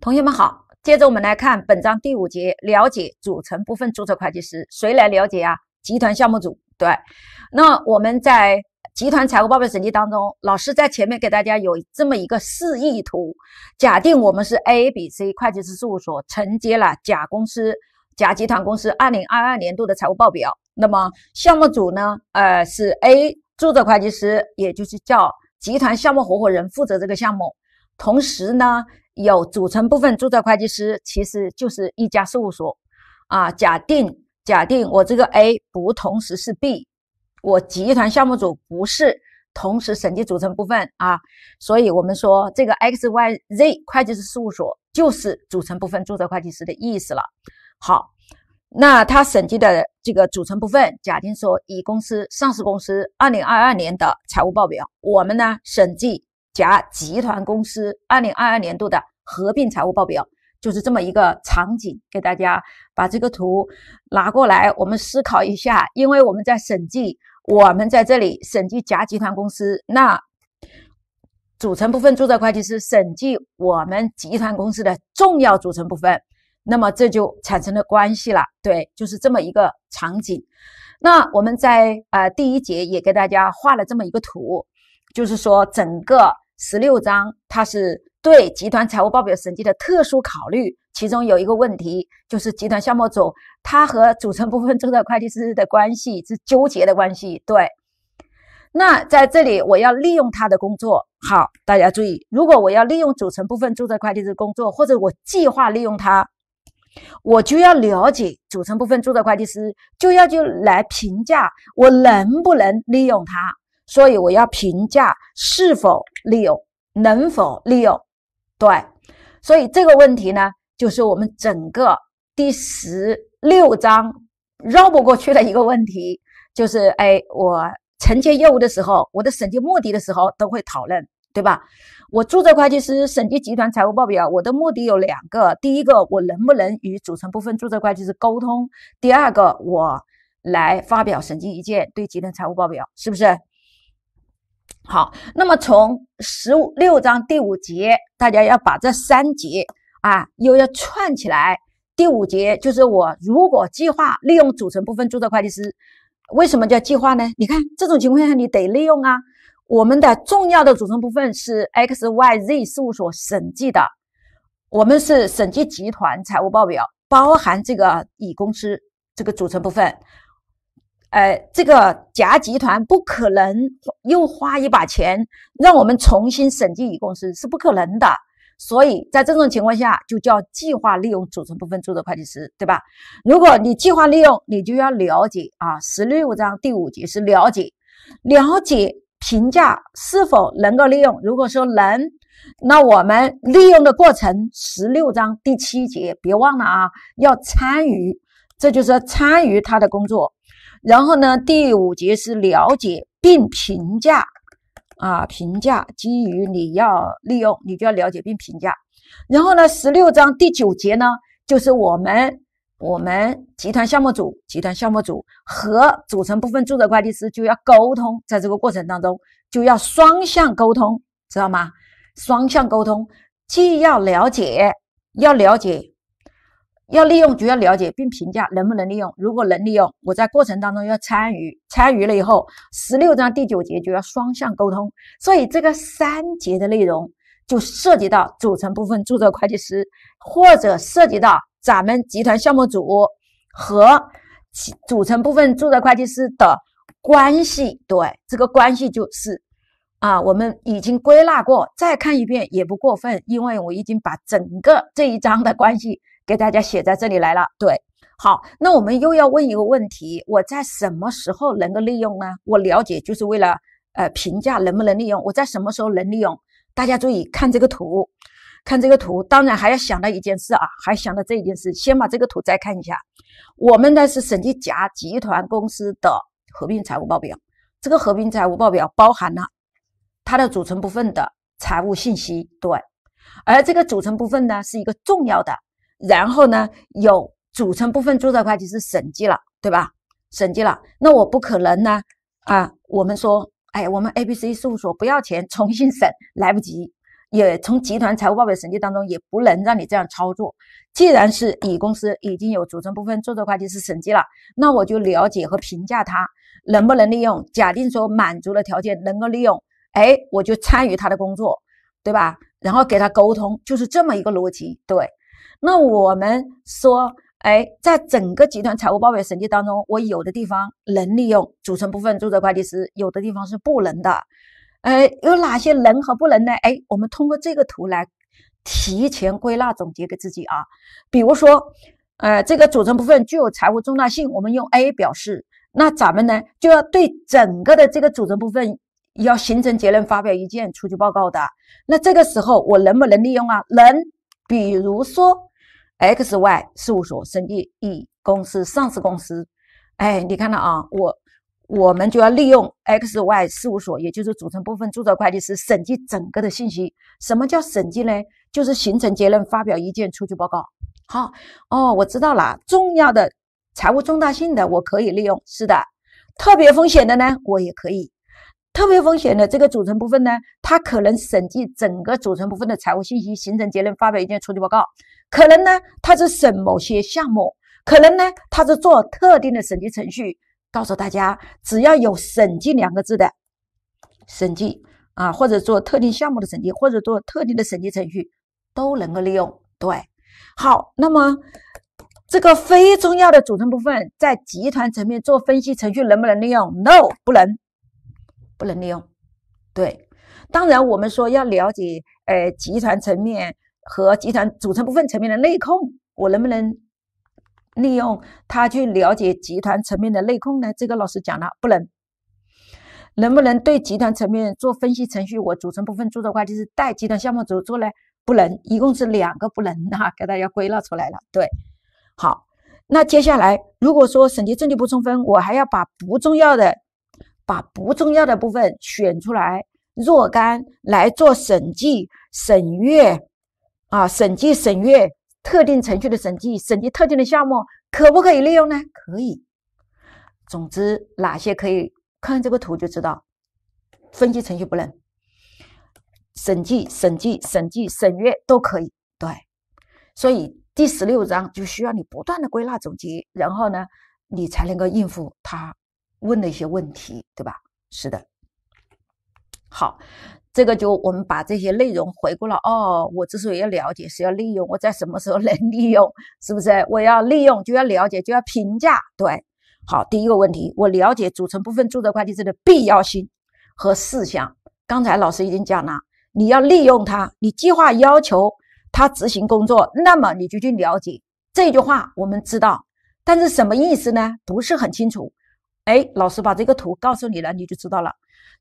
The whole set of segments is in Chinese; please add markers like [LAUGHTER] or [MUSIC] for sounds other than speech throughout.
同学们好，接着我们来看本章第五节，了解组成部分注册会计师，谁来了解啊？集团项目组。对，那我们在集团财务报表审计当中，老师在前面给大家有这么一个示意图，假定我们是 A B C 会计师事务所承接了甲公司、甲集团公司2022年度的财务报表，那么项目组呢，呃，是 A 注册会计师，也就是叫集团项目合伙人负责这个项目，同时呢。有组成部分注册会计师，其实就是一家事务所啊。假定假定我这个 A 不同时是 B，我集团项目组不是同时审计组成部分啊，所以我们说这个 XYZ 会计师事务所就是组成部分注册会计师的意思了。好，那他审计的这个组成部分，假定说乙公司上市公司2022年的财务报表，我们呢审计。甲集团公司二零二二年度的合并财务报表就是这么一个场景，给大家把这个图拿过来，我们思考一下。因为我们在审计，我们在这里审计甲集团公司，那组成部分注册会计师审计我们集团公司的重要组成部分，那么这就产生了关系了。对，就是这么一个场景。那我们在呃第一节也给大家画了这么一个图，就是说整个。十六章，它是对集团财务报表审计的特殊考虑。其中有一个问题，就是集团项目组它和组成部分注册会计师的关系是纠结的关系。对，那在这里我要利用他的工作。好，大家注意，如果我要利用组成部分注册会计师工作，或者我计划利用他，我就要了解组成部分注册会计师，就要就来评价我能不能利用他。所以我要评价是否利用，能否利用，对，所以这个问题呢，就是我们整个第十六章绕不过去的一个问题，就是哎，我承接业务的时候，我的审计目的的时候都会讨论，对吧？我注册会计师审计集团财务报表，我的目的有两个，第一个我能不能与组成部分注册会计师沟通，第二个我来发表审计意见对集团财务报表，是不是？好，那么从十五六章第五节，大家要把这三节啊，又要串起来。第五节就是我如果计划利用组成部分注册会计师，为什么叫计划呢？你看这种情况下，你得利用啊。我们的重要的组成部分是 XYZ 事务所审计的，我们是审计集团财务报表，包含这个乙公司这个组成部分。呃，这个甲集团不可能又花一把钱让我们重新审计乙公司是不可能的，所以在这种情况下就叫计划利用组成部分注册会计师，对吧？如果你计划利用，你就要了解啊，十六章第五节是了解，了解评价是否能够利用。如果说能，那我们利用的过程，十六章第七节别忘了啊，要参与，这就是参与他的工作。然后呢，第五节是了解并评价，啊，评价基于你要利用，你就要了解并评价。然后呢，十六章第九节呢，就是我们我们集团项目组、集团项目组和组成部分注册会计师就要沟通，在这个过程当中就要双向沟通，知道吗？双向沟通，既要了解，要了解。要利用就要了解并评价能不能利用。如果能利用，我在过程当中要参与，参与了以后，十六章第九节就要双向沟通。所以这个三节的内容就涉及到组成部分注册会计师，或者涉及到咱们集团项目组和组成部分注册会计师的关系。对，这个关系就是啊，我们已经归纳过，再看一遍也不过分，因为我已经把整个这一章的关系。给大家写在这里来了，对，好，那我们又要问一个问题，我在什么时候能够利用呢？我了解就是为了呃评价能不能利用，我在什么时候能利用？大家注意看这个图，看这个图，当然还要想到一件事啊，还想到这一件事，先把这个图再看一下。我们呢是审计甲集团公司的合并财务报表，这个合并财务报表包含了它的组成部分的财务信息，对，而这个组成部分呢是一个重要的。然后呢，有组成部分注册会计师是审计了，对吧？审计了，那我不可能呢啊？我们说，哎，我们 A B C 事务所不要钱重新审，来不及，也从集团财务报表审计当中也不能让你这样操作。既然是乙公司已经有组成部分注册会计师审计了，那我就了解和评价他能不能利用。假定说满足了条件，能够利用，哎，我就参与他的工作，对吧？然后给他沟通，就是这么一个逻辑，对。那我们说，哎，在整个集团财务报表审计当中，我有的地方能利用组成部分注册会计师，有的地方是不能的。呃，有哪些能和不能呢？哎，我们通过这个图来提前归纳总结给自己啊。比如说，呃，这个组成部分具有财务重大性，我们用 A 表示。那咱们呢，就要对整个的这个组成部分要形成结论、发表意见、出具报告的。那这个时候我能不能利用啊？能，比如说。X Y 事务所审计乙公司上市公司，哎，你看到啊？我我们就要利用 X Y 事务所，也就是组成部分注册会计师审计整个的信息。什么叫审计呢？就是形成结论、发表意见、出具报告。好哦，我知道了。重要的财务重大性的，我可以利用。是的，特别风险的呢，我也可以。特别风险的这个组成部分呢，它可能审计整个组成部分的财务信息，形成结论、发表意见、出具报告。可能呢，他是审某些项目，可能呢，他是做特定的审计程序。告诉大家，只要有“审计”两个字的审计啊，或者做特定项目的审计，或者做特定的审计程序，都能够利用。对，好，那么这个非重要的组成部分在集团层面做分析程序能不能利用？No，不能，不能利用。对，当然我们说要了解，呃，集团层面。和集团组成部分层面的内控，我能不能利用他去了解集团层面的内控呢？这个老师讲了，不能。能不能对集团层面做分析程序？我组成部分做的话，就是带集团项目组做呢？不能。一共是两个不能哈，给大家归纳出来了。对，好。那接下来，如果说审计证据不充分，我还要把不重要的，把不重要的部分选出来若干来做审计审阅。啊，审计、审阅特定程序的审计、审计特定的项目，可不可以利用呢？可以。总之，哪些可以？看这个图就知道，分析程序不能。审计、审计、审计、审阅都可以。对。所以第十六章就需要你不断的归纳总结，然后呢，你才能够应付他问的一些问题，对吧？是的。好。这个就我们把这些内容回顾了哦。我之所以要了解，是要利用。我在什么时候 [LAUGHS] 能利用？是不是？我要利用就要了解，就要评价。对，好，第一个问题，我了解组成部分注册会计师的必要性和事项。刚才老师已经讲了，你要利用它，你计划要求他执行工作，那么你就去了解。这句话我们知道，但是什么意思呢？不是很清楚。哎，老师把这个图告诉你了，你就知道了。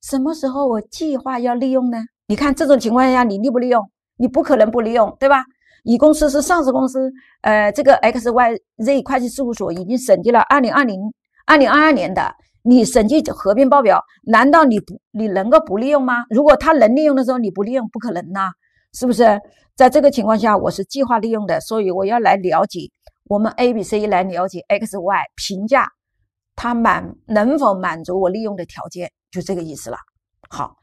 什么时候我计划要利用呢？你看这种情况下，你利不利用？你不可能不利用，对吧？乙公司是上市公司，呃，这个 XYZ 会计事务所已经审计了2020、2022年的你审计合并报表，难道你不你能够不利用吗？如果他能利用的时候你不利用，不可能呐，是不是？在这个情况下，我是计划利用的，所以我要来了解我们 ABC 来了解 XY，评价它满能否满足我利用的条件。就这个意思了，好，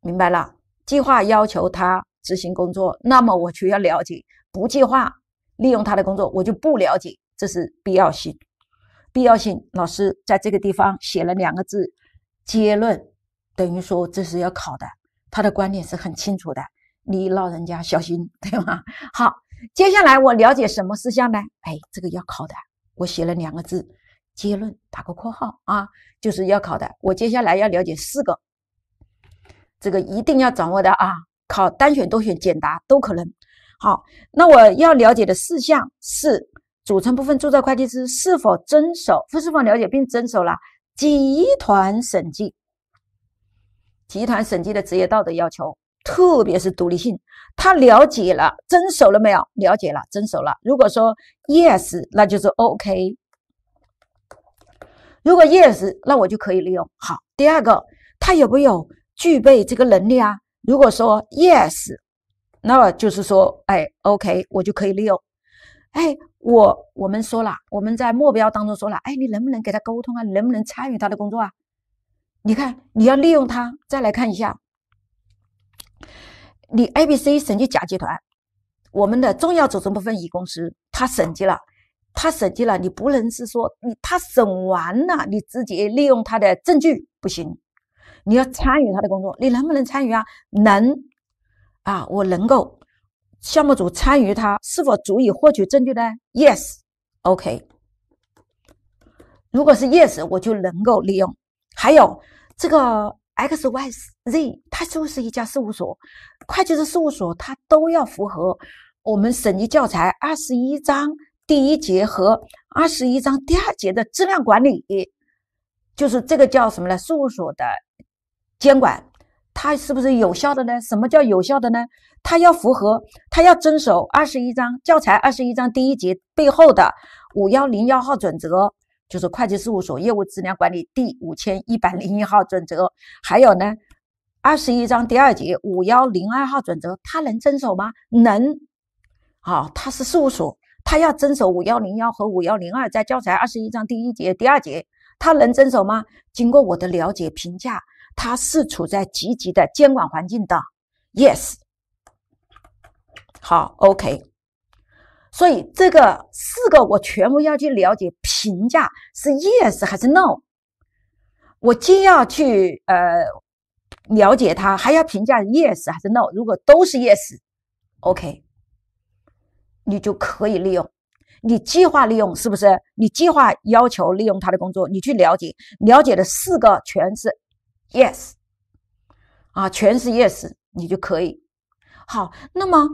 明白了。计划要求他执行工作，那么我就要了解；不计划利用他的工作，我就不了解。这是必要性。必要性，老师在这个地方写了两个字，结论，等于说这是要考的。他的观点是很清楚的，你老人家小心，对吗？好，接下来我了解什么事项呢？哎，这个要考的，我写了两个字。结论打个括号啊，就是要考的。我接下来要了解四个，这个一定要掌握的啊，考单选、多选、简答都可能。好，那我要了解的事项是，组成部分注册会计师是否遵守、是否了解并遵守了集团审计、集团审计的职业道德要求，特别是独立性。他了解了、遵守了没有？了解了、遵守了。如果说 yes，那就是 OK。如果 yes，那我就可以利用。好，第二个，他有没有具备这个能力啊？如果说 yes，那么就是说，哎，OK，我就可以利用。哎，我我们说了，我们在目标当中说了，哎，你能不能给他沟通啊？能不能参与他的工作啊？你看，你要利用他，再来看一下，你 ABC 审计甲集团，我们的重要组成部分乙公司，他审计了。他审计了，你不能是说你他审完了，你直接利用他的证据不行。你要参与他的工作，你能不能参与啊？能啊，我能够。项目组参与他是否足以获取证据呢？Yes，OK。如果是 Yes，我就能够利用。还有这个 XYZ，它就是一家事务所，会计师事务所，它都要符合我们审计教材二十一章。第一节和二十一章第二节的质量管理，就是这个叫什么呢？事务所的监管，它是不是有效的呢？什么叫有效的呢？它要符合，它要遵守二十一章教材二十一章第一节背后的五幺零幺号准则，就是《会计事务所业务质量管理第五千一百零一号准则》，还有呢，二十一章第二节五幺零二号准则，它能遵守吗？能，好，它是事务所。他要遵守五幺零幺和五幺零二，在教材二十一章第一节、第二节，他能遵守吗？经过我的了解、评价，他是处在积极的监管环境的。Yes。好，OK。所以这个四个我全部要去了解、评价，是 Yes 还是 No？我既要去呃了解他，还要评价 Yes 还是 No。如果都是 Yes，OK。你就可以利用，你计划利用是不是？你计划要求利用他的工作，你去了解，了解的四个全是 yes，啊，全是 yes，你就可以。好，那么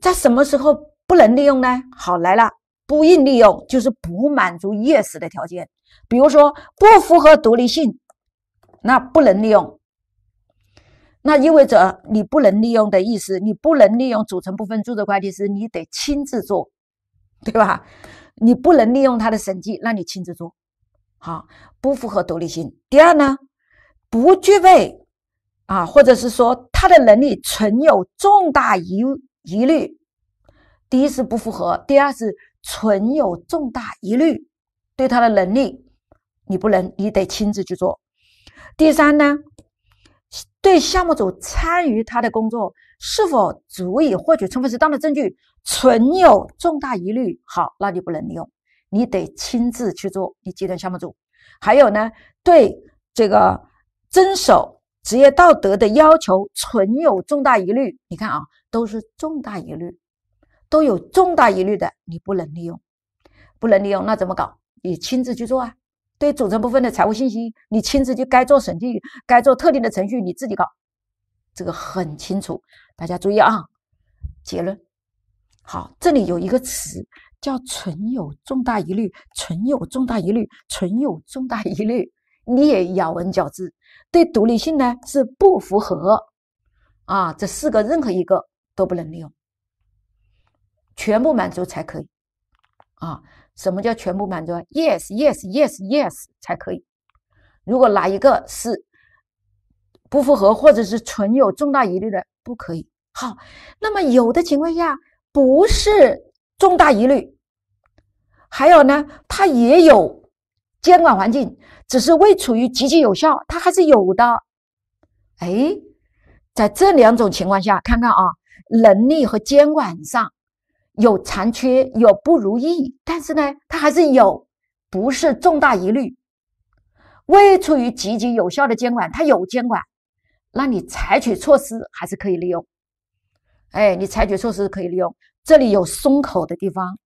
在什么时候不能利用呢？好，来了，不应利用就是不满足 yes 的条件，比如说不符合独立性，那不能利用。那意味着你不能利用的意思，你不能利用组成部分注册会计师，你得亲自做，对吧？你不能利用他的审计，那你亲自做，好，不符合独立性。第二呢，不具备啊，或者是说他的能力存有重大疑疑虑。第一是不符合，第二是存有重大疑虑，对他的能力，你不能，你得亲自去做。第三呢？对项目组参与他的工作是否足以获取充分适当的证据存有重大疑虑，好，那就不能利用，你得亲自去做，你接任项目组。还有呢，对这个遵守职业道德的要求存有重大疑虑，你看啊，都是重大疑虑，都有重大疑虑的，你不能利用，不能利用，那怎么搞？你亲自去做啊。对组成部分的财务信息，你亲自就该做审计，该做特定的程序，你自己搞，这个很清楚。大家注意啊！结论好，这里有一个词叫“存有重大疑虑”，“存有重大疑虑”，“存有重大疑虑”，你也咬文嚼字。对独立性呢是不符合啊，这四个任何一个都不能留，全部满足才可以啊。什么叫全部满足？Yes, Yes, Yes, Yes 才可以。如果哪一个是不符合，或者是存有重大疑虑的，不可以。好，那么有的情况下不是重大疑虑，还有呢，它也有监管环境，只是未处于积极有效，它还是有的。哎，在这两种情况下，看看啊，能力和监管上。有残缺，有不如意，但是呢，它还是有，不是重大疑虑。未处于积极有效的监管，它有监管，那你采取措施还是可以利用。哎，你采取措施可以利用，这里有松口的地方，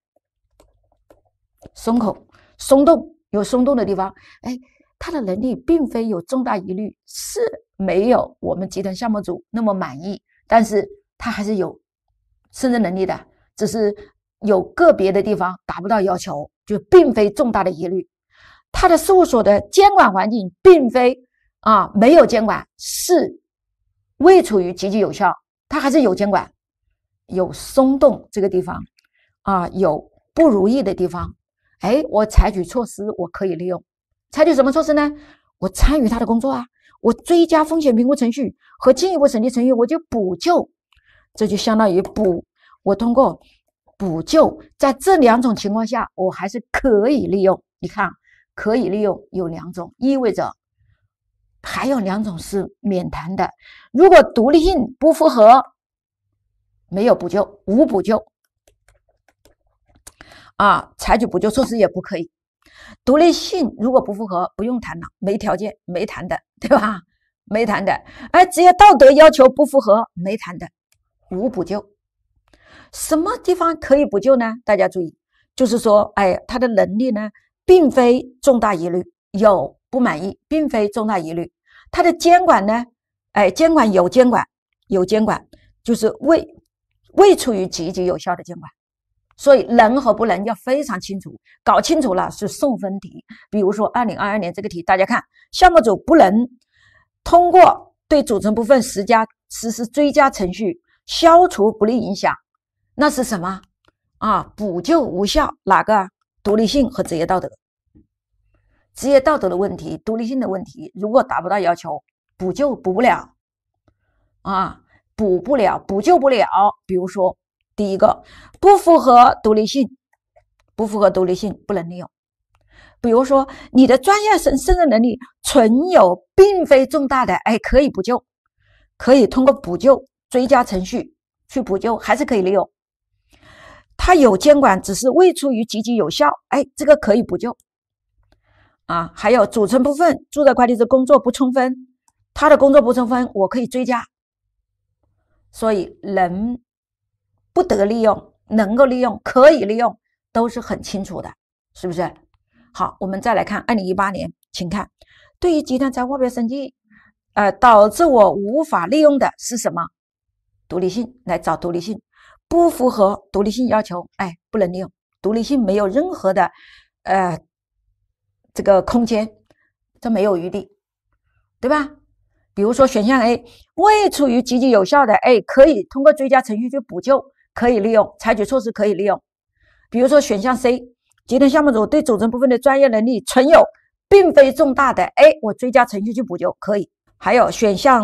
松口松动，有松动的地方。哎，它的能力并非有重大疑虑，是没有我们集团项目组那么满意，但是它还是有胜任能力的。只是有个别的地方达不到要求，就并非重大的疑虑。他的事务所的监管环境并非啊，没有监管是未处于积极有效，它还是有监管，有松动这个地方，啊，有不如意的地方。哎，我采取措施，我可以利用。采取什么措施呢？我参与他的工作啊，我追加风险评估程序和进一步审计程序，我就补救，这就相当于补。我通过补救，在这两种情况下，我还是可以利用。你看，可以利用有两种，意味着还有两种是免谈的。如果独立性不符合，没有补救，无补救啊，采取补救措施也不可以。独立性如果不符合，不用谈了，没条件，没谈的，对吧？没谈的，而职业道德要求不符合，没谈的，无补救。什么地方可以补救呢？大家注意，就是说，哎，他的能力呢，并非重大疑虑，有不满意，并非重大疑虑。他的监管呢，哎，监管有监管，有监管，就是未未处于积极有效的监管。所以，能和不能要非常清楚，搞清楚了是送分题。比如说，二零二二年这个题，大家看，项目组不能通过对组成部分实加实施追加程序消除不利影响。那是什么？啊，补救无效，哪个独立性和职业道德？职业道德的问题，独立性的问题，如果达不到要求，补救补不了，啊，补不了，补救不了。比如说，第一个不符合独立性，不符合独立性，不能利用。比如说，你的专业生胜任能力存有并非重大的，哎，可以补救，可以通过补救追加程序去补救，还是可以利用。他有监管，只是未出于积极有效。哎，这个可以补救啊。还有组成部分，注册会计师工作不充分，他的工作不充分，我可以追加。所以，能不得利用，能够利用，可以利用，都是很清楚的，是不是？好，我们再来看二零一八年，请看，对于集团财务报表审计，呃，导致我无法利用的是什么？独立性，来找独立性。不符合独立性要求，哎，不能利用独立性没有任何的呃这个空间，这没有余地，对吧？比如说选项 A 未处于积极有效的，哎，可以通过追加程序去补救，可以利用采取措施可以利用。比如说选项 C，集团项目组对组成部分的专业能力存有并非重大的，哎，我追加程序去补救可以。还有选项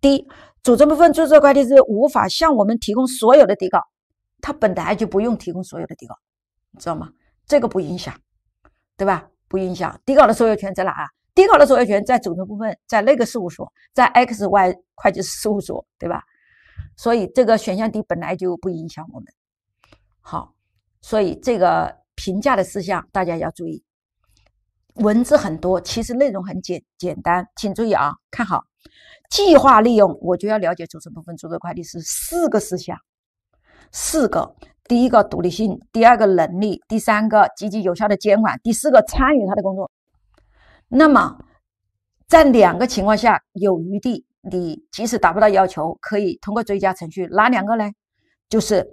D。组成部分注册会计师无法向我们提供所有的底稿，他本来就不用提供所有的底稿，知道吗？这个不影响，对吧？不影响。底稿的所有权在哪啊？底稿的所有权在组成部分，在那个事务所在 X Y 会计师事务所，对吧？所以这个选项 D 本来就不影响我们。好，所以这个评价的事项大家要注意，文字很多，其实内容很简简单，请注意啊，看好。计划利用，我就要了解组成部分。注册快递是四个事项，四个：第一个独立性，第二个能力，第三个积极有效的监管，第四个参与他的工作。那么，在两个情况下有余地，你即使达不到要求，可以通过追加程序。哪两个呢？就是，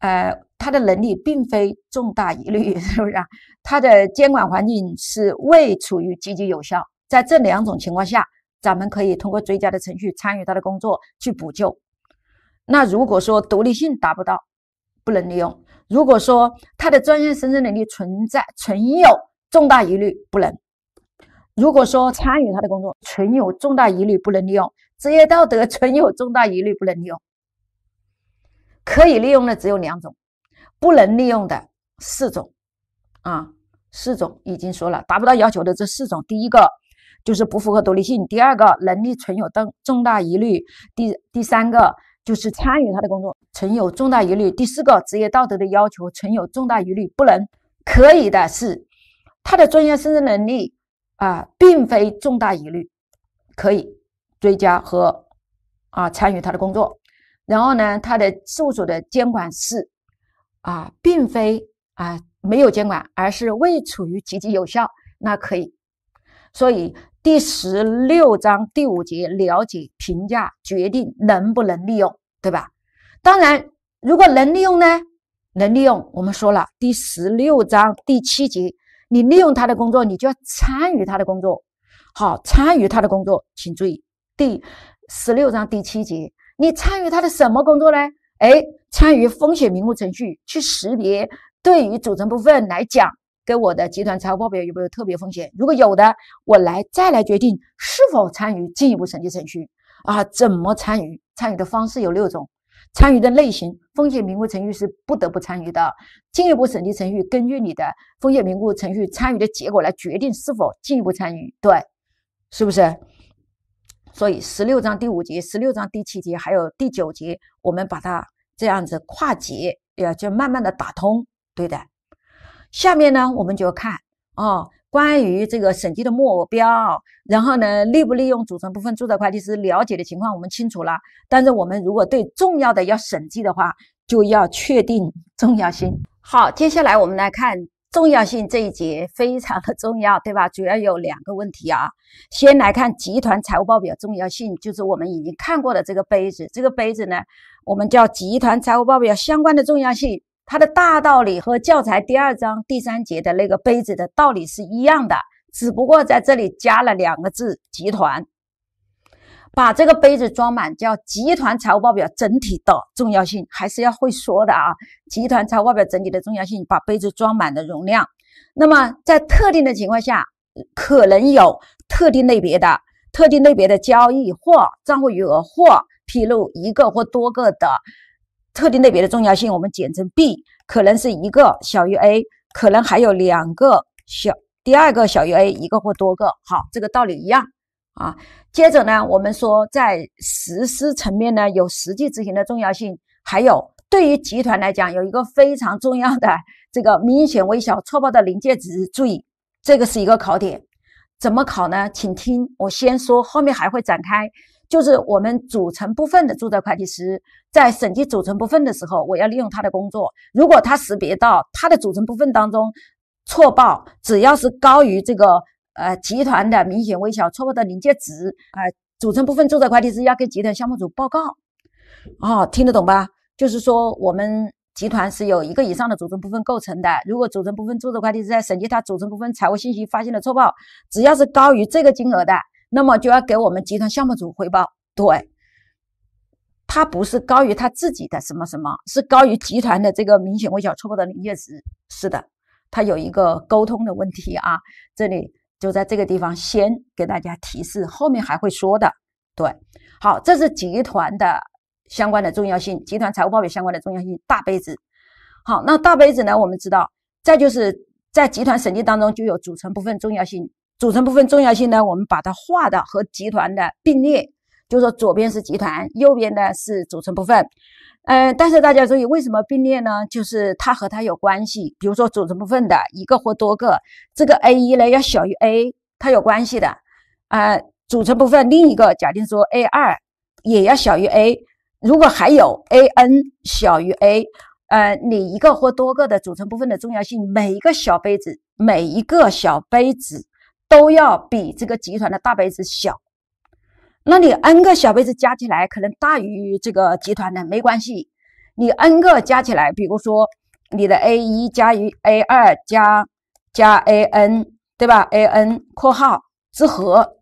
呃，他的能力并非重大疑虑，[LAUGHS] 是不是？啊？他的监管环境是未处于积极有效。在这两种情况下。咱们可以通过追加的程序参与他的工作去补救。那如果说独立性达不到，不能利用；如果说他的专业生存能力存在存有重大疑虑，不能；如果说参与他的工作存有重大疑虑，不能利用；职业道德存有重大疑虑，不能利用。可以利用的只有两种，不能利用的四种啊，四种已经说了，达不到要求的这四种，第一个。就是不符合独立性。第二个能力存有重重大疑虑。第第三个就是参与他的工作存有重大疑虑。第四个职业道德的要求存有重大疑虑，不能可以的是他的专业胜任能力啊，并非重大疑虑，可以追加和啊参与他的工作。然后呢，他的事务所的监管是啊，并非啊没有监管，而是未处于积极有效，那可以。所以。第十六章第五节，了解、评价、决定能不能利用，对吧？当然，如果能利用呢？能利用，我们说了第十六章第七节，你利用他的工作，你就要参与他的工作。好，参与他的工作，请注意第十六章第七节，你参与他的什么工作呢？哎，参与风险名估程序去识别，对于组成部分来讲。跟我的集团财务报表有没有特别风险？如果有的，我来再来决定是否参与进一步审计程序啊？怎么参与？参与的方式有六种，参与的类型，风险评估程序是不得不参与的，进一步审计程序根据你的风险评估程序参与的结果来决定是否进一步参与，对，是不是？所以十六章第五节、十六章第七节还有第九节，我们把它这样子跨节也就慢慢的打通，对的。下面呢，我们就看哦，关于这个审计的目标，然后呢，利不利用组成部分注册会计师了解的情况，我们清楚了。但是我们如果对重要的要审计的话，就要确定重要性。好，接下来我们来看重要性这一节，非常的重要，对吧？主要有两个问题啊。先来看集团财务报表重要性，就是我们已经看过的这个杯子。这个杯子呢，我们叫集团财务报表相关的重要性。它的大道理和教材第二章第三节的那个杯子的道理是一样的，只不过在这里加了两个字“集团”，把这个杯子装满叫集团财务报表整体的重要性，还是要会说的啊。集团财务报表整体的重要性，把杯子装满的容量。那么在特定的情况下，可能有特定类别的、特定类别的交易或账户余额或披露一个或多个的。特定类别的重要性，我们简称 B，可能是一个小于 A，可能还有两个小，第二个小于 A，一个或多个，好，这个道理一样啊。接着呢，我们说在实施层面呢，有实际执行的重要性，还有对于集团来讲，有一个非常重要的这个明显微小错报的临界值，注意这个是一个考点，怎么考呢？请听我先说，后面还会展开。就是我们组成部分的注册会计师在审计组成部分的时候，我要利用他的工作。如果他识别到他的组成部分当中错报，只要是高于这个呃集团的明显微小错报的临界值啊，组成部分注册会计师要跟集团项目组报告。哦，听得懂吧？就是说我们集团是有一个以上的组成部分构成的。如果组成部分注册会计师在审计他组成部分财务信息发现了错报，只要是高于这个金额的。那么就要给我们集团项目组汇报，对，他不是高于他自己的什么什么，是高于集团的这个明显微小错误的临界值。是的，他有一个沟通的问题啊，这里就在这个地方先给大家提示，后面还会说的。对，好，这是集团的相关的重要性，集团财务报表相关的重要性大杯子。好，那大杯子呢？我们知道，再就是在集团审计当中就有组成部分重要性。组成部分重要性呢？我们把它画的和集团的并列，就说左边是集团，右边呢是组成部分。嗯，但是大家注意，为什么并列呢？就是它和它有关系。比如说组成部分的一个或多个，这个 A 一呢要小于 A，它有关系的呃，组成部分另一个假定说 A 二也要小于 A，如果还有 A n 小于 A，呃，你一个或多个的组成部分的重要性，每一个小杯子，每一个小杯子。都要比这个集团的大杯子小，那你 n 个小杯子加起来可能大于这个集团的，没关系。你 n 个加起来，比如说你的 a 一加于 a 二加加 a n，对吧？a n 括号之和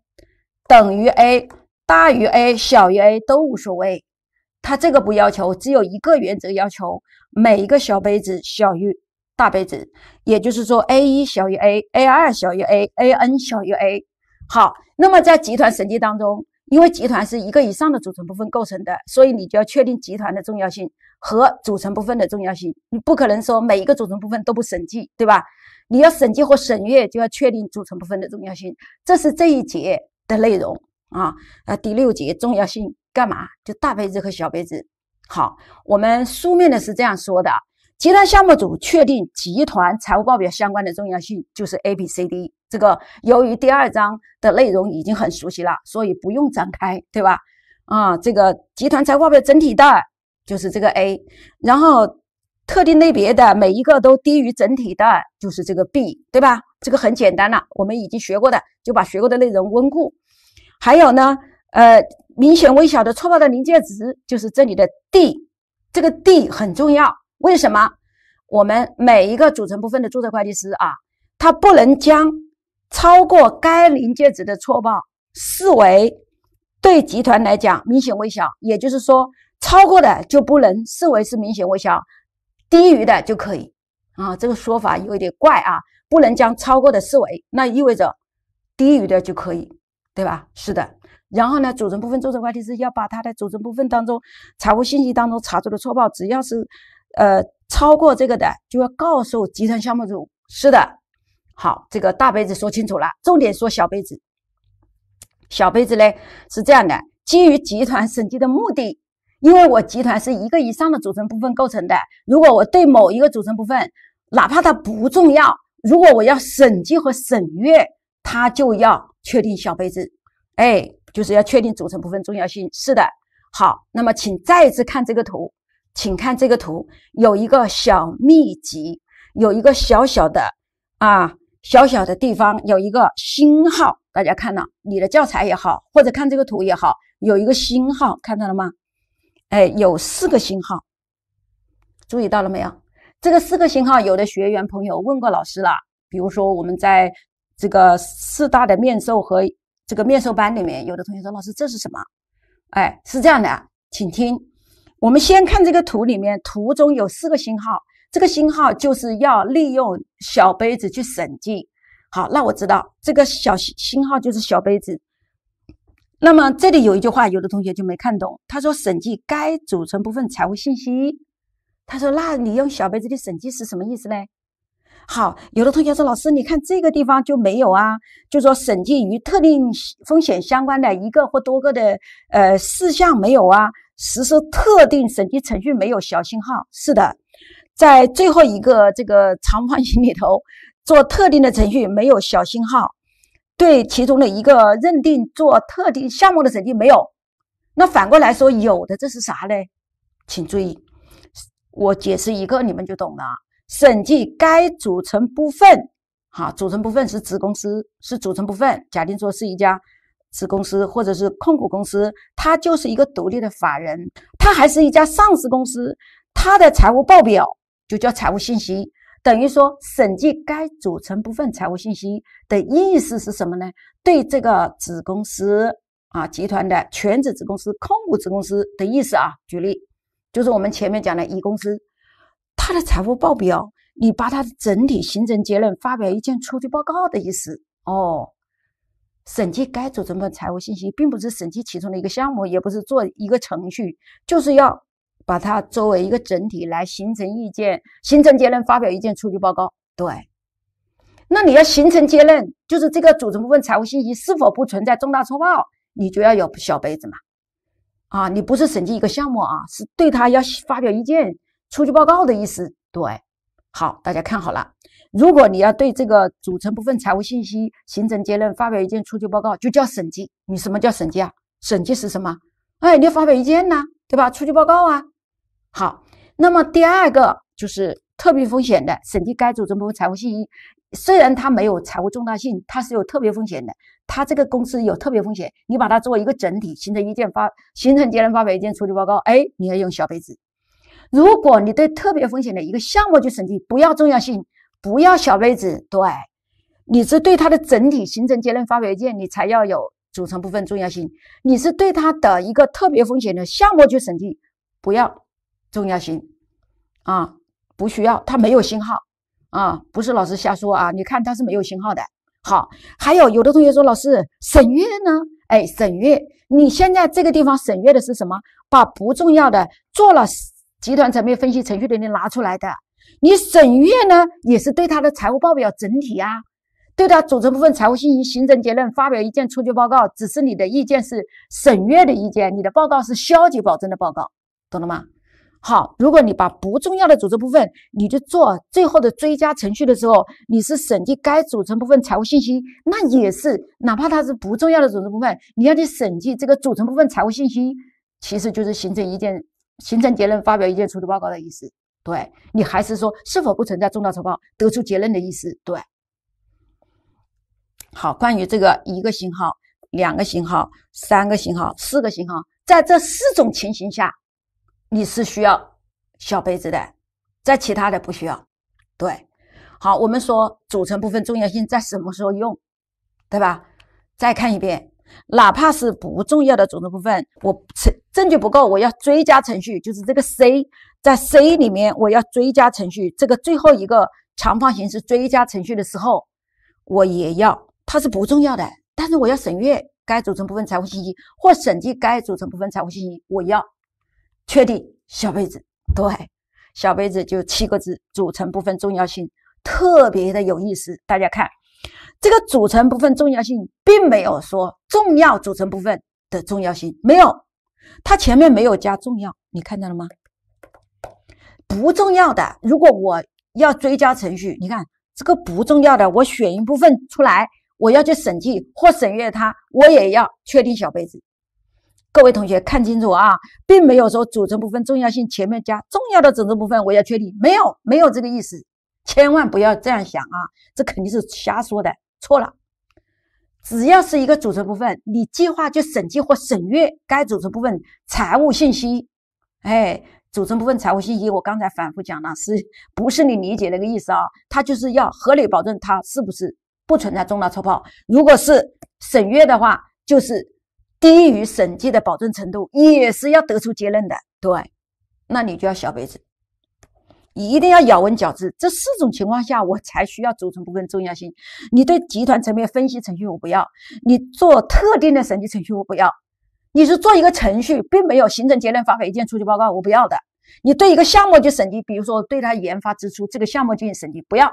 等于 a，大于 a，小于 a 都无所谓。它这个不要求，只有一个原则要求：每一个小杯子小于。大杯子，也就是说，a 一小于 a，a 二小于 a，a n 小于 a。好，那么在集团审计当中，因为集团是一个以上的组成部分构成的，所以你就要确定集团的重要性和组成部分的重要性。你不可能说每一个组成部分都不审计，对吧？你要审计或审阅，就要确定组成部分的重要性。这是这一节的内容啊，呃，第六节重要性干嘛？就大杯子和小杯子。好，我们书面的是这样说的。集团项目组确定集团财务报表相关的重要性就是 A、B、C、D。这个由于第二章的内容已经很熟悉了，所以不用展开，对吧？啊，这个集团财务报表整体的，就是这个 A，然后特定类别的每一个都低于整体的，就是这个 B，对吧？这个很简单了，我们已经学过的，就把学过的内容温故。还有呢，呃，明显微小的错报的临界值就是这里的 D，这个 D 很重要。为什么我们每一个组成部分的注册会计师啊，他不能将超过该临界值的错报视为对集团来讲明显微小？也就是说，超过的就不能视为是明显微小，低于的就可以啊？这个说法有一点怪啊，不能将超过的视为，那意味着低于的就可以，对吧？是的。然后呢，组成部分注册会计师要把他的组成部分当中财务信息当中查出的错报，只要是。呃，超过这个的就要告诉集团项目组。是的，好，这个大杯子说清楚了，重点说小杯子。小杯子呢是这样的，基于集团审计的目的，因为我集团是一个以上的组成部分构成的，如果我对某一个组成部分，哪怕它不重要，如果我要审计和审阅，它就要确定小杯子，哎，就是要确定组成部分重要性。是的，好，那么请再一次看这个图。请看这个图，有一个小秘籍，有一个小小的啊，小小的地方有一个星号，大家看到你的教材也好，或者看这个图也好，有一个星号，看到了吗？哎，有四个星号，注意到了没有？这个四个星号，有的学员朋友问过老师了，比如说我们在这个四大的面授和这个面授班里面，有的同学说老师这是什么？哎，是这样的，请听。我们先看这个图，里面图中有四个星号，这个星号就是要利用小杯子去审计。好，那我知道这个小星号就是小杯子。那么这里有一句话，有的同学就没看懂。他说：“审计该组成部分财务信息。”他说：“那你用小杯子的审计是什么意思呢？”好，有的同学说：“老师，你看这个地方就没有啊？就说审计与特定风险相关的一个或多个的呃事项没有啊？”实施特定审计程序没有小信号，是的，在最后一个这个长方形里头做特定的程序没有小信号，对其中的一个认定做特定项目的审计没有。那反过来说有的这是啥嘞？请注意，我解释一个你们就懂了。审计该组成部分，哈，组成部分是子公司，是组成部分，假定说是一家。子公司或者是控股公司，它就是一个独立的法人，它还是一家上市公司，它的财务报表就叫财务信息。等于说，审计该组成部分财务信息的意思是什么呢？对这个子公司啊，集团的全资子公司、控股子公司的意思啊，举例就是我们前面讲的乙公司，它的财务报表，你把它的整体形成结论发表一件出具报告的意思哦。审计该组成部分财务信息，并不是审计其中的一个项目，也不是做一个程序，就是要把它作为一个整体来形成意见、形成结论、发表意见、出具报告。对，那你要形成结论，就是这个组成部分财务信息是否不存在重大错报，你就要有小杯子嘛。啊，你不是审计一个项目啊，是对它要发表意见、出具报告的意思。对，好，大家看好了。如果你要对这个组成部分财务信息形成结论，发表意见、出具报告，就叫审计。你什么叫审计啊？审计是什么？哎，你要发表意见呐，对吧？出具报告啊。好，那么第二个就是特别风险的审计，该组成部分财务信息虽然它没有财务重大性，它是有特别风险的，它这个公司有特别风险，你把它作为一个整体形成意见发、形成结论、发表意见、出具报告。哎，你要用小杯子。如果你对特别风险的一个项目去审计，不要重要性。不要小位置，对，你是对它的整体形成结论发表意见，你才要有组成部分重要性。你是对它的一个特别风险的项目去审计，不要重要性，啊，不需要，它没有信号，啊，不是老师瞎说啊，你看它是没有信号的。好，还有有的同学说老师审阅呢，哎，审阅，你现在这个地方审阅的是什么？把不重要的做了集团层面分析程序的你拿出来的。你审阅呢，也是对他的财务报表整体啊，对他组成部分财务信息形成结论，发表意见，出具报告。只是你的意见是审阅的意见，你的报告是消极保证的报告，懂了吗？好，如果你把不重要的组成部分，你就做最后的追加程序的时候，你是审计该组成部分财务信息，那也是，哪怕它是不重要的组成部分，你要去审计这个组成部分财务信息，其实就是形成意见、形成结论、发表意见、出具报告的意思。对你还是说是否不存在重大错报得出结论的意思？对，好，关于这个一个型号、两个型号、三个型号、四个型号，在这四种情形下，你是需要小杯子的，在其他的不需要。对，好，我们说组成部分重要性在什么时候用，对吧？再看一遍。哪怕是不重要的组成部分，我程证据不够，我要追加程序，就是这个 C，在 C 里面我要追加程序。这个最后一个长方形是追加程序的时候，我也要，它是不重要的，但是我要审阅该组成部分财务信息或审计该组成部分财务信息，我要确定小杯子。对，小杯子就七个字，组成部分重要性特别的有意思，大家看。这个组成部分重要性，并没有说重要组成部分的重要性没有，它前面没有加重要，你看到了吗？不重要的，如果我要追加程序，你看这个不重要的，我选一部分出来，我要去审计或审阅它，我也要确定小杯子。各位同学看清楚啊，并没有说组成部分重要性前面加重要的组成部分，我要确定没有没有这个意思。千万不要这样想啊，这肯定是瞎说的，错了。只要是一个组成部分，你计划就审计或审阅该组成部分财务信息。哎，组成部分财务信息，我刚才反复讲了，是不是你理解那个意思啊？它就是要合理保证它是不是不存在重大错报。如果是审阅的话，就是低于审计的保证程度，也是要得出结论的。对，那你就要小杯子。你一定要咬文嚼字，这四种情况下我才需要组成部分重要性。你对集团层面分析程序我不要，你做特定的审计程序我不要，你是做一个程序，并没有形成结论、发表意见、出具报告，我不要的。你对一个项目去审计，比如说对它研发支出这个项目进行审计，不要。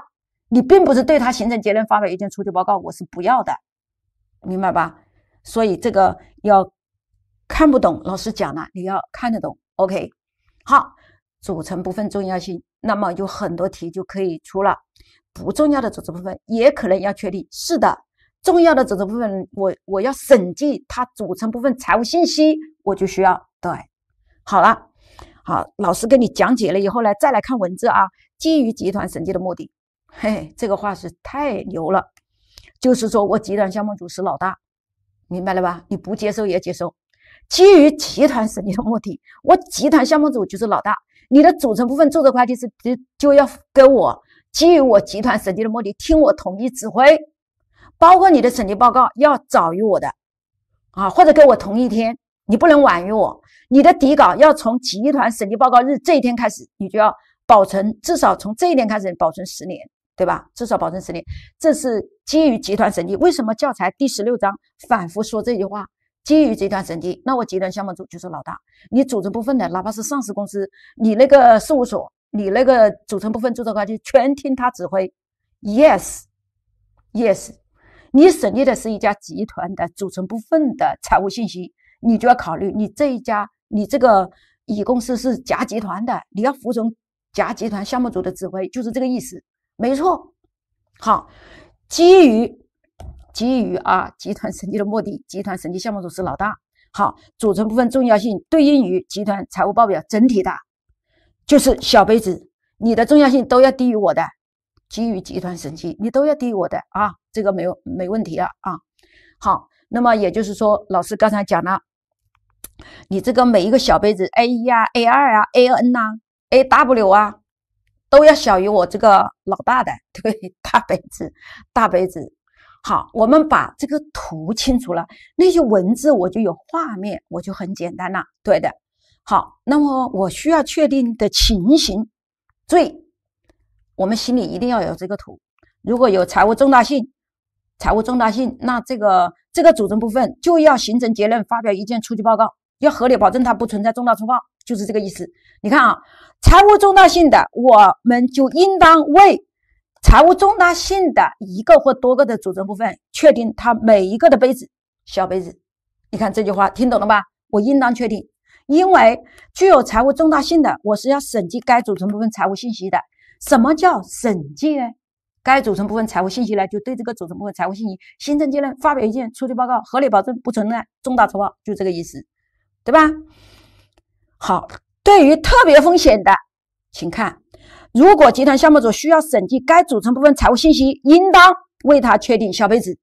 你并不是对它形成结论、发表意见、出具报告，我是不要的，明白吧？所以这个要看不懂，老师讲了，你要看得懂。OK，好，组成部分重要性。那么有很多题就可以出了，不重要的组成部分也可能要确定。是的，重要的组成部分，我我要审计它组成部分财务信息，我就需要对。好了，好，老师给你讲解了以后呢，再来看文字啊。基于集团审计的目的，嘿，这个话是太牛了，就是说我集团项目组是老大，明白了吧？你不接受也接受。基于集团审计的目的，我集团项目组就是老大。你的组成部分做的会计师就就要跟我，基于我集团审计的目的，听我统一指挥，包括你的审计报告要早于我的，啊，或者跟我同一天，你不能晚于我。你的底稿要从集团审计报告日这一天开始，你就要保存，至少从这一天开始保存十年，对吧？至少保存十年，这是基于集团审计。为什么教材第十六章反复说这句话？基于集团审计，那我集团项目组就是老大。你组成部分的，哪怕是上市公司，你那个事务所，你那个组成部分注册会计，全听他指挥。Yes，Yes，你审计的是一家集团的组成部分的财务信息，你就要考虑你这一家，你这个乙公司是甲集团的，你要服从甲集团项目组的指挥，就是这个意思。没错。好，基于。基于啊，集团审计的目的，集团审计项目组是老大。好，组成部分重要性对应于集团财务报表整体的，就是小杯子，你的重要性都要低于我的。基于集团审计，你都要低于我的啊，这个没有没问题了啊。好，那么也就是说，老师刚才讲了，你这个每一个小杯子 A 一啊、A 二啊、A N 呐、A W 啊，都要小于我这个老大的，对，大杯子，大杯子。好，我们把这个图清楚了，那些文字我就有画面，我就很简单了。对的，好，那么我需要确定的情形，最，我们心里一定要有这个图。如果有财务重大性，财务重大性，那这个这个组成部分就要形成结论，发表意见，出具报告，要合理保证它不存在重大错报，就是这个意思。你看啊，财务重大性的，我们就应当为。财务重大性的一个或多个的组成部分，确定它每一个的杯子小杯子，你看这句话听懂了吧？我应当确定，因为具有财务重大性的，我是要审计该组成部分财务信息的。什么叫审计呢？该组成部分财务信息呢，就对这个组成部分财务信息形成结论、发表意见、出具报告、合理保证不存在重大错报，就这个意思，对吧？好，对于特别风险的，请看。如果集团项目组需要审计该组成部分财务信息，应当为它确定消费值。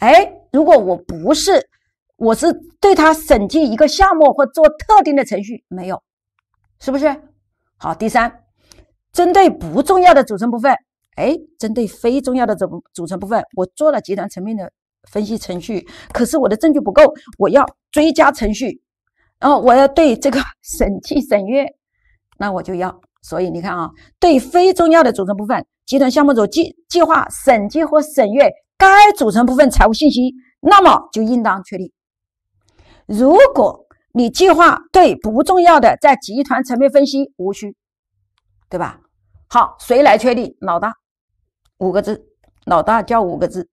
哎，如果我不是，我是对它审计一个项目或做特定的程序，没有，是不是？好，第三，针对不重要的组成部分，哎，针对非重要的组组成部分，我做了集团层面的分析程序，可是我的证据不够，我要追加程序，然后我要对这个 [LAUGHS] 审计审阅，那我就要。所以你看啊，对非重要的组成部分，集团项目组计计划审计和审阅该组成部分财务信息，那么就应当确定。如果你计划对不重要的在集团层面分析无需，对吧？好，谁来确定？老大，五个字，老大叫五个字，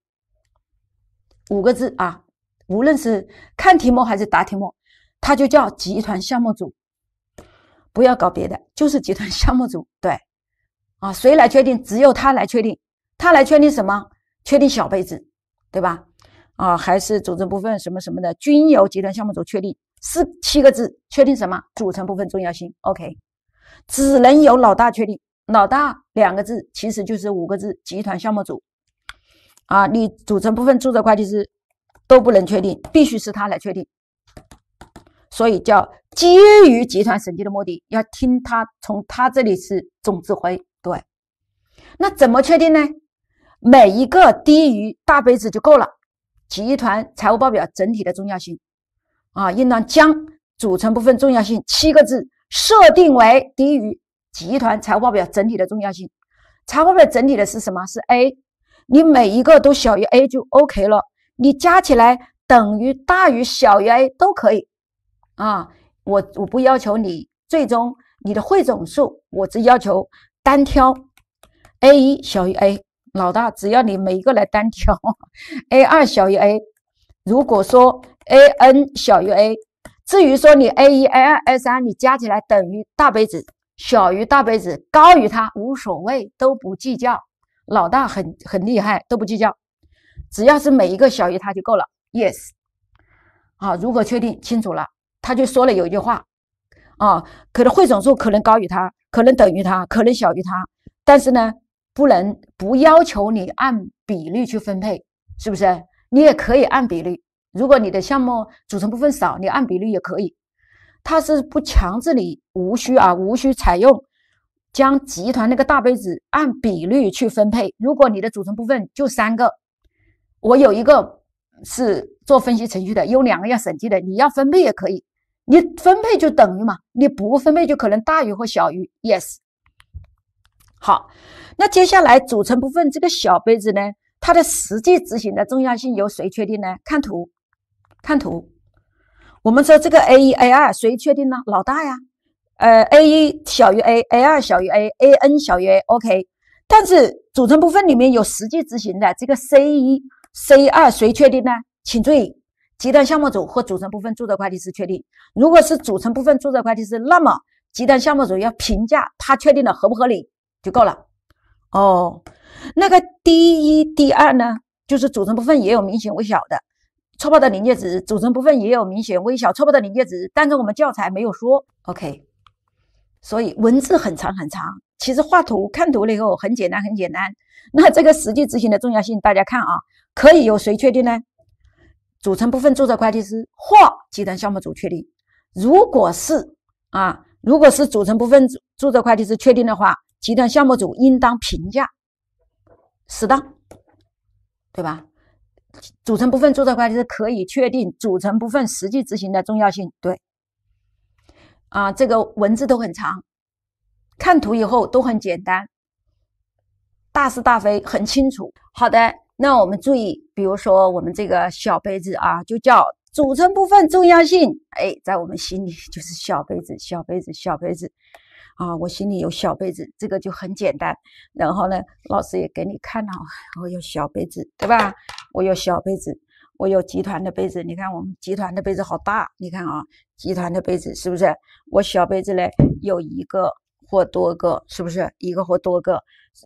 五个字啊！无论是看题目还是答题目，它就叫集团项目组。不要搞别的，就是集团项目组对，啊，谁来确定？只有他来确定，他来确定什么？确定小辈子，对吧？啊，还是组成部分什么什么的，均由集团项目组确定。四七个字，确定什么？组成部分重要性。OK，只能由老大确定。老大两个字其实就是五个字，集团项目组。啊，你组成部分注册会计师都不能确定，必须是他来确定。所以叫基于集团审计的目的，要听他从他这里是总指挥。对，那怎么确定呢？每一个低于大杯子就够了。集团财务报表整体的重要性啊，应当将组成部分重要性七个字设定为低于集团财务报表整体的重要性。财务报表整体的是什么？是 A，你每一个都小于 A 就 OK 了。你加起来等于大于小于 A 都可以。啊，我我不要求你最终你的汇总数，我只要求单挑，a 一小于 a，老大只要你每一个来单挑，[LAUGHS] a 二小于 a，如果说 a n 小于 a，至于说你 a 一 a 二 a 三你加起来等于大杯子，小于大杯子，高于它无所谓，都不计较，老大很很厉害，都不计较，只要是每一个小于它就够了，yes，好，如何确定？清楚了。他就说了有一句话，啊，可能汇总数可能高于它，可能等于它，可能小于它。但是呢，不能不要求你按比例去分配，是不是？你也可以按比例。如果你的项目组成部分少，你按比例也可以。他是不强制你，无需啊，无需采用将集团那个大杯子按比例去分配。如果你的组成部分就三个，我有一个是做分析程序的，有两个要审计的，你要分配也可以。你分配就等于嘛，你不分配就可能大于或小于。Yes，好，那接下来组成部分这个小杯子呢，它的实际执行的重要性由谁确定呢？看图，看图，我们说这个 A 一、A 二谁确定呢？老大呀，呃，A 一小于 A，A 二小于 A，A n 小于 A。OK，但是组成部分里面有实际执行的这个 C 一、C 二谁确定呢？请注意。集团项目组或组成部分注册会计师确定，如果是组成部分注册会计师，那么集团项目组要评价他确定的合不合理就够了。哦，那个第一、第二呢，就是组成部分也有明显微小的错报的临界值，组成部分也有明显微小错报的临界值，但是我们教材没有说。OK，所以文字很长很长，其实画图看图了以后很简单很简单。那这个实际执行的重要性，大家看啊，可以由谁确定呢？组成部分注册会计师或集团项目组确定，如果是啊，如果是组成部分注册会计师确定的话，集团项目组应当评价适当，对吧？组成部分注册会计师可以确定组成部分实际执行的重要性，对。啊，这个文字都很长，看图以后都很简单，大是大非很清楚。好的。那我们注意，比如说我们这个小杯子啊，就叫组成部分重要性。哎，在我们心里 [LAUGHS] 就是小杯子，小杯子，小杯子，啊，我心里有小杯子，这个就很简单。然后呢，老师也给你看了，我有小杯子，对吧？我有小杯子，我有集团的杯子。你看我们集团的杯子好大，你看啊，集团的杯子是不是？我小杯子呢有一个。或多个是不是一个或多个？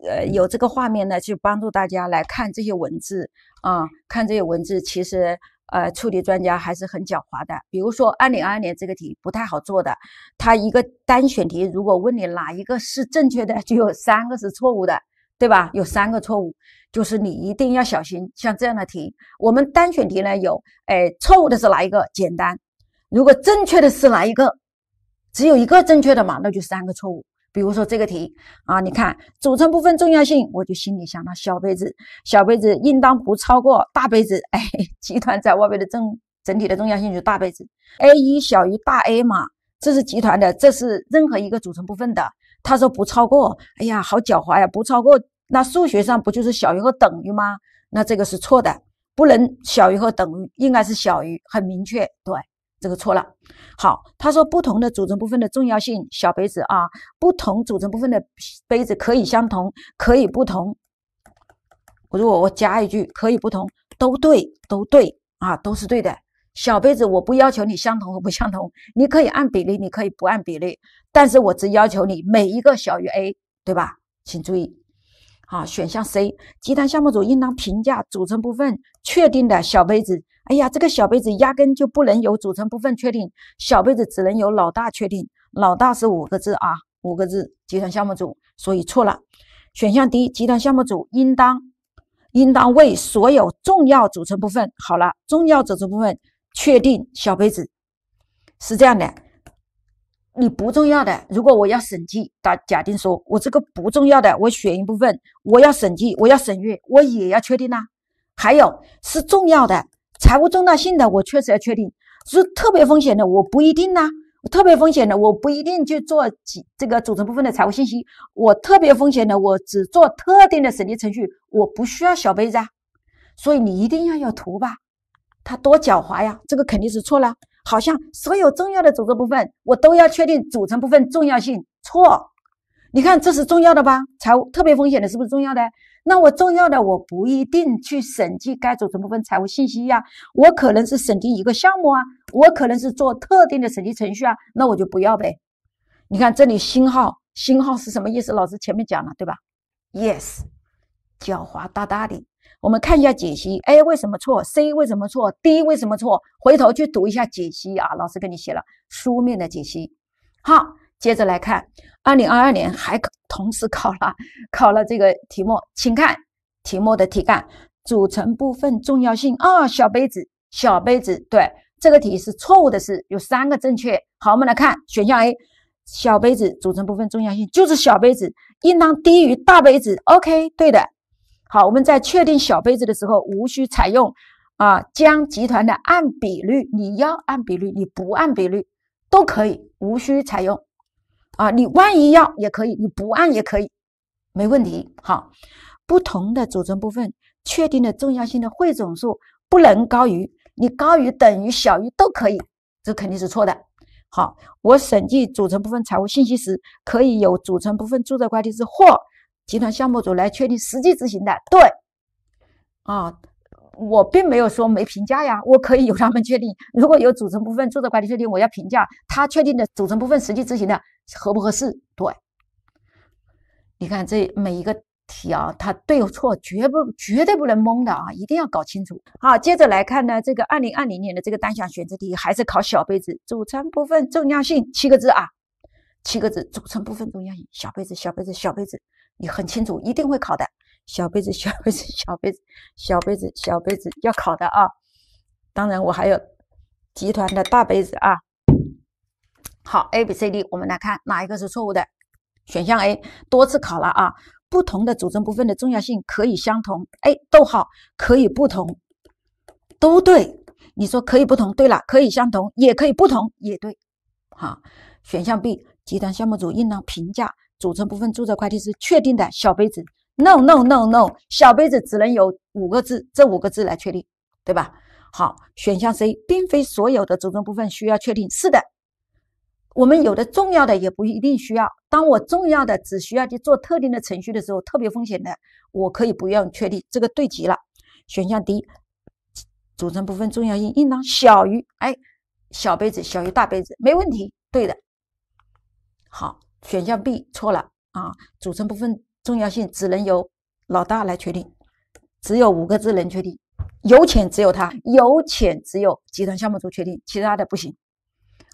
呃，有这个画面呢，就帮助大家来看这些文字啊，看这些文字。其实，呃，处理专家还是很狡猾的。比如说，二零二二年这个题不太好做的，它一个单选题，如果问你哪一个是正确的，就有三个是错误的，对吧？有三个错误，就是你一定要小心。像这样的题，我们单选题呢有，哎，错误的是哪一个？简单。如果正确的是哪一个，只有一个正确的嘛，那就三个错误。比如说这个题啊，你看组成部分重要性，我就心里想到小杯子，小杯子应当不超过大杯子。[LAUGHS] 哎，集团在外边的重整体的重要性就是大杯子，a 一小于大 a 嘛，这是集团的，这是任何一个组成部分的。他说不超过，哎呀，好狡猾呀，不超过，那数学上不就是小于和等于吗？那这个是错的，不能小于和等于，应该是小于，很明确，对。这个错了。好，他说不同的组成部分的重要性，小杯子啊，不同组成部分的杯子可以相同，可以不同。我果我加一句，可以不同，都对，都对啊，都是对的。小杯子我不要求你相同和不相同，你可以按比例，你可以不按比例，但是我只要求你每一个小于 A，对吧？请注意。好，选项 C，集团项目组应当评价组成部分确定的小杯子。哎呀，这个小杯子压根就不能由组成部分确定，小杯子只能由老大确定。老大是五个字啊，五个字集团项目组，所以错了。选项 D，集团项目组应当应当为所有重要组成部分。好了，重要组成部分确定小杯子是这样的。你不重要的，如果我要审计，打假定说我这个不重要的，我选一部分，我要审计，我要审阅，我也要确定啊。还有是重要的。财务重大性的我确实要确定，是特别风险的我不一定呐，特别风险的我不一定就做几这个组成部分的财务信息，我特别风险的我只做特定的审计程序，我不需要小杯子啊，所以你一定要有图吧，他多狡猾呀，这个肯定是错了，好像所有重要的组成部分我都要确定组成部分重要性，错，你看这是重要的吧，财务特别风险的是不是重要的？那我重要的我不一定去审计该组成部分财务信息呀，我可能是审计一个项目啊，我可能是做特定的审计程序啊，那我就不要呗。你看这里星号星号是什么意思？老师前面讲了，对吧？Yes，狡猾大大的。我们看一下解析，a 为什么错？C 为什么错？D 为什么错？回头去读一下解析啊，老师给你写了书面的解析。好。接着来看，二零二二年还同时考了 [LAUGHS] 考了这个题目，请看题目的题干组成部分重要性啊，小杯子，小杯子，对，这个题是错误的是有三个正确。好，我们来看选项 A，小杯子组成部分重要性就是小杯子应当低于大杯子，OK，对的。好，我们在确定小杯子的时候无需采用啊，将集团的按比率，你要按比率，你不按比率都可以，无需采用。啊，你万一要也可以，你不按也可以，没问题。好，不同的组成部分确定的重要性的汇总数不能高于你高于等于小于都可以，这肯定是错的。好，我审计组成部分财务信息时，可以由组成部分注册会计师或集团项目组来确定实际执行的，对，啊。我并没有说没评价呀，我可以由他们确定。如果有组成部分作者观点确定，我要评价他确定的组成部分实际执行的合不合适。对，你看这每一个题啊，它对错绝不绝对不能蒙的啊，一定要搞清楚。好，接着来看呢，这个二零二零年的这个单项选择题还是考小杯子组成部分重要性七个字啊，七个字组成部分重要性，小杯子小杯子小杯子，你很清楚，一定会考的。[LAUGHS] 小杯子，小杯子，小杯子，小杯子，小杯子要考的啊！当然，我还有集团的大杯子啊。好，A、B、C、D，我们来看哪一个是错误的。选项 A，多次考了啊，不同的组成部分的重要性可以相同，哎，逗号可以不同，都对。你说可以不同，对了，可以相同，也可以不同，也对。好，选项 B，集团项目组应当评价组成部分注册会计师确定的小杯子。No no no no，小杯子只能有五个字，这五个字来确定，对吧？好，选项 C 并非所有的组成部分需要确定，是的，我们有的重要的也不一定需要。当我重要的只需要去做特定的程序的时候，特别风险的我可以不用确定。这个对极了。选项 D，组成部分重要性应当小于哎小杯子小于大杯子，没问题，对的。好，选项 B 错了啊，组成部分。重要性只能由老大来确定，只有五个字能确定。有请只有他，有请只有集团项目组确定，其他的不行。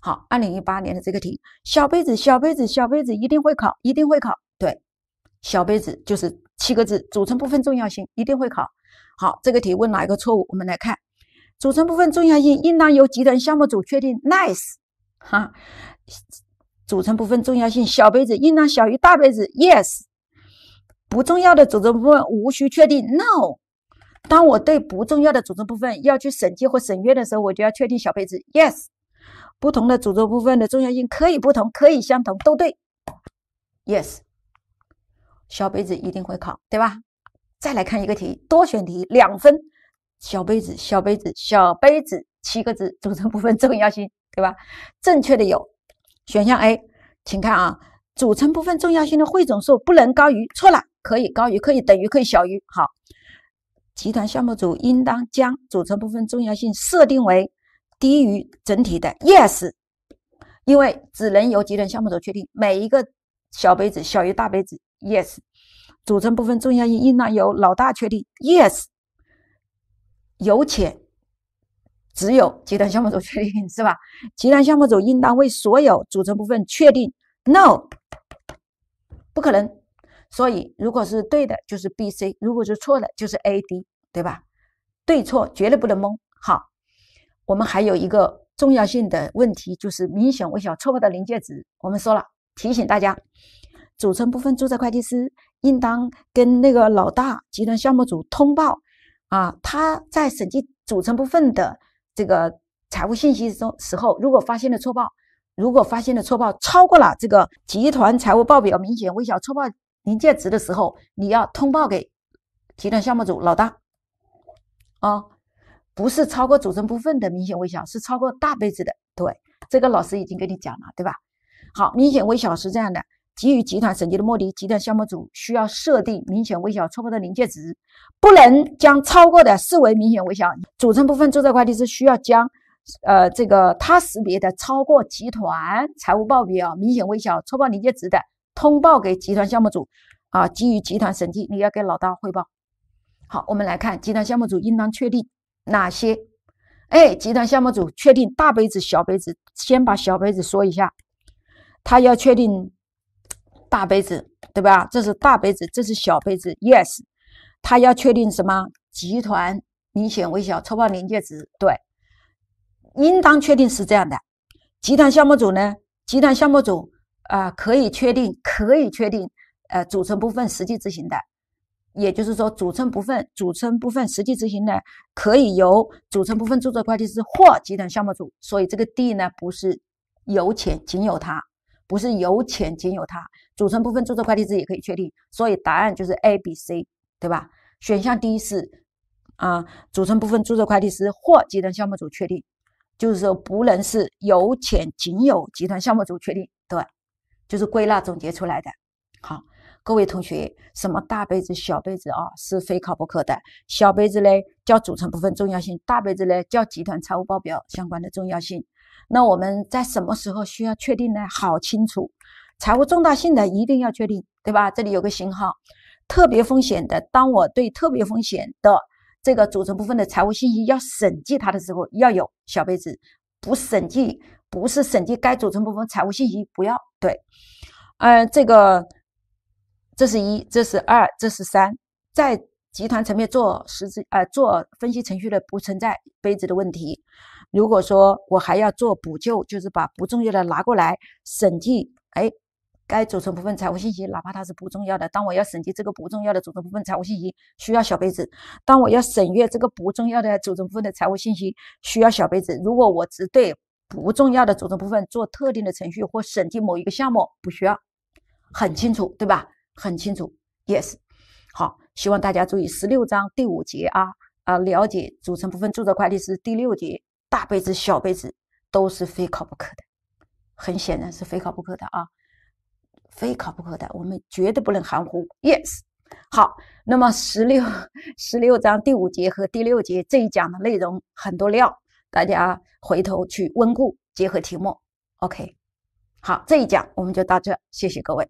好，二零一八年的这个题，小杯子，小杯子，小杯子一定会考，一定会考。对，小杯子就是七个字，组成部分重要性一定会考。好，这个题问哪一个错误？我们来看，组成部分重要性应当由集团项目组确定。Nice，哈，组成部分重要性小杯子应当小于大杯子。Yes。不重要的组成部分无需确定。No。当我对不重要的组成部分要去审计或审阅的时候，我就要确定小杯子。Yes。不同的组成部分的重要性可以不同，可以相同，都对。Yes。小杯子一定会考，对吧？再来看一个题，多选题，两分。小杯子，小杯子，小杯子，七个字，组成部分重要性，对吧？正确的有选项 A，请看啊，组成部分重要性的汇总数不能高于，错了。可以高于，可以等于，可以小于。好，集团项目组应当将组成部分重要性设定为低于整体的。Yes，因为只能由集团项目组确定每一个小杯子小于大杯子。Yes，组成部分重要性应当由老大确定。Yes，有且只有集团项目组确定，是吧？集团项目组应当为所有组成部分确定。No，不可能。所以，如果是对的，就是 B、C；如果是错的，就是 A、D，对吧？对错绝对不能蒙。好，我们还有一个重要性的问题，就是明显微小错误的临界值。我们说了，提醒大家，组成部分注册会计师应当跟那个老大集团项目组通报啊，他在审计组成部分的这个财务信息中时候，如果发现了错报，如果发现的错报超过了这个集团财务报表明显微小错报。临界值的时候，你要通报给集团项目组老大啊，不是超过组成部分的明显微小，是超过大杯子的。对，这个老师已经跟你讲了，对吧？好，明显微小是这样的。基于集团审计的目的，集团项目组需要设定明显微小超过的临界值，不能将超过的视为明显微小。组成部分注册会计师需要将呃这个他识别的超过集团财务报表明显微小超过临界值的。通报给集团项目组，啊，基于集团审计，你要给老大汇报。好，我们来看集团项目组应当确定哪些？哎，集团项目组确定大杯子、小杯子，先把小杯子说一下。他要确定大杯子，对吧？这是大杯子，这是小杯子。Yes，他要确定什么？集团明显微小超报临界值，对，应当确定是这样的。集团项目组呢？集团项目组。啊，可以确定，可以确定，呃，组成部分实际执行的，也就是说，组成部分组成部分实际执行的，可以由组成部分注册会计师或集团项目组。所以这个 D 呢，不是由浅仅有它，不是由浅仅有它，组成部分注册会计师也可以确定。所以答案就是 A、B、C，对吧？选项 D 是啊，组成部分注册会计师或集团项目组确定，就是说不能是由浅仅有集团项目组确定，对。就是归纳总结出来的。好，各位同学，什么大杯子、小杯子啊？是非考不可的。小杯子呢，叫组成部分重要性；大杯子呢，叫集团财务报表相关的重要性。那我们在什么时候需要确定呢？好，清楚，财务重大性的一定要确定，对吧？这里有个型号，特别风险的，当我对特别风险的这个组成部分的财务信息要审计它的时候，要有小杯子，不审计。不是审计该组成部分财务信息，不要对，呃，这个，这是一，这是二，这是三，在集团层面做实质呃做分析程序的不存在杯子的问题。如果说我还要做补救，就是把不重要的拿过来审计，哎，该组成部分财务信息，哪怕它是不重要的，当我要审计这个不重要的组成部分财务信息，需要小杯子；当我要审阅这个不重要的组成部分的财务信息，需要小杯子。如果我只对不重要的组成部分做特定的程序或审计某一个项目不需要，很清楚对吧？很清楚，yes。好，希望大家注意十六章第五节啊啊，了解组成部分注册会计师第六节大杯子小杯子都是非考不可的，很显然是非考不可的啊，非考不可的，我们绝对不能含糊，yes。好，那么十六 [LAUGHS] 十六章第五节和第六节这一讲的内容很多料。大家回头去温故，结合题目，OK。好，这一讲我们就到这，谢谢各位。